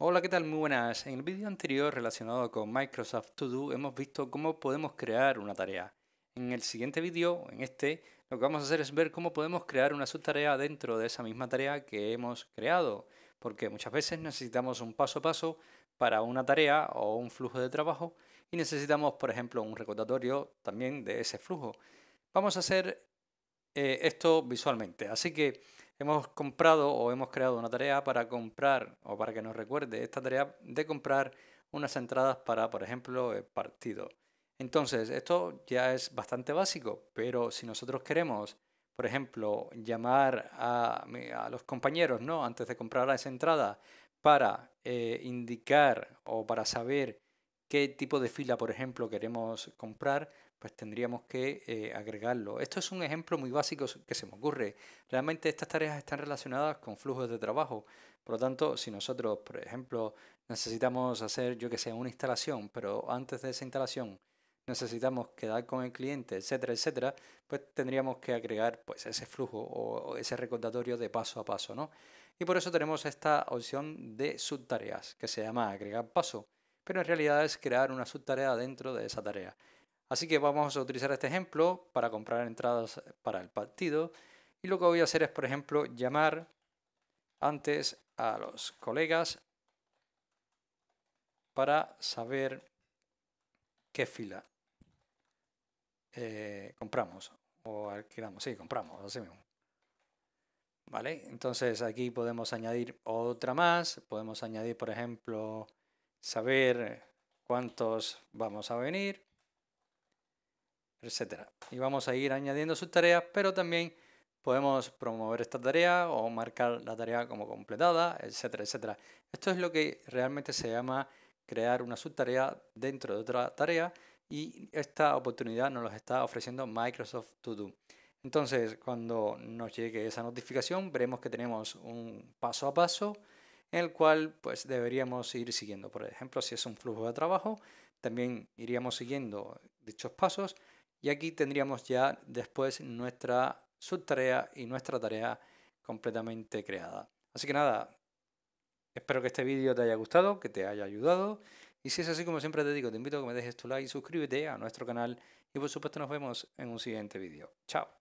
Hola, ¿qué tal? Muy buenas. En el vídeo anterior relacionado con Microsoft To Do hemos visto cómo podemos crear una tarea. En el siguiente vídeo, en este, lo que vamos a hacer es ver cómo podemos crear una subtarea dentro de esa misma tarea que hemos creado, porque muchas veces necesitamos un paso a paso para una tarea o un flujo de trabajo y necesitamos, por ejemplo, un recordatorio también de ese flujo. Vamos a hacer eh, esto visualmente, así que hemos comprado o hemos creado una tarea para comprar o para que nos recuerde esta tarea de comprar unas entradas para, por ejemplo, el partido. Entonces, esto ya es bastante básico, pero si nosotros queremos, por ejemplo, llamar a, los compañeros ¿no? antes de comprar esa entrada para eh, indicar o para saber qué tipo de fila, por ejemplo, queremos comprar, pues tendríamos que eh, agregarlo. Esto es un ejemplo muy básico que se me ocurre. Realmente estas tareas están relacionadas con flujos de trabajo. Por lo tanto, si nosotros, por ejemplo, necesitamos hacer, yo que sé, una instalación, pero antes de esa instalación necesitamos quedar con el cliente, etcétera, etcétera, pues tendríamos que agregar pues, ese flujo o ese recordatorio de paso a paso, ¿no? Y por eso tenemos esta opción de subtareas que se llama agregar paso pero en realidad es crear una subtarea dentro de esa tarea. Así que vamos a utilizar este ejemplo para comprar entradas para el partido y lo que voy a hacer es, por ejemplo, llamar antes a los colegas para saber qué fila eh, compramos o alquilamos. Sí, compramos, así mismo. Vale, entonces aquí podemos añadir otra más. Podemos añadir, por ejemplo, saber eh, cuántos vamos a venir, etcétera. Y vamos a ir añadiendo subtareas, pero también podemos promover esta tarea o marcar la tarea como completada, etcétera, etcétera. Esto es lo que realmente se llama crear una subtarea dentro de otra tarea y esta oportunidad nos la está ofreciendo Microsoft To Do. Entonces, cuando nos llegue esa notificación, veremos que tenemos un paso a paso el cual pues deberíamos ir siguiendo. Por ejemplo, si es un flujo de trabajo, también iríamos siguiendo dichos pasos y aquí tendríamos ya después nuestra subtarea y nuestra tarea completamente creada. Así que nada, espero que este vídeo te haya gustado, que te haya ayudado. Y si es así, como siempre te digo, te invito a que me dejes tu like, suscríbete a nuestro canal y por supuesto nos vemos en un siguiente vídeo. Chao.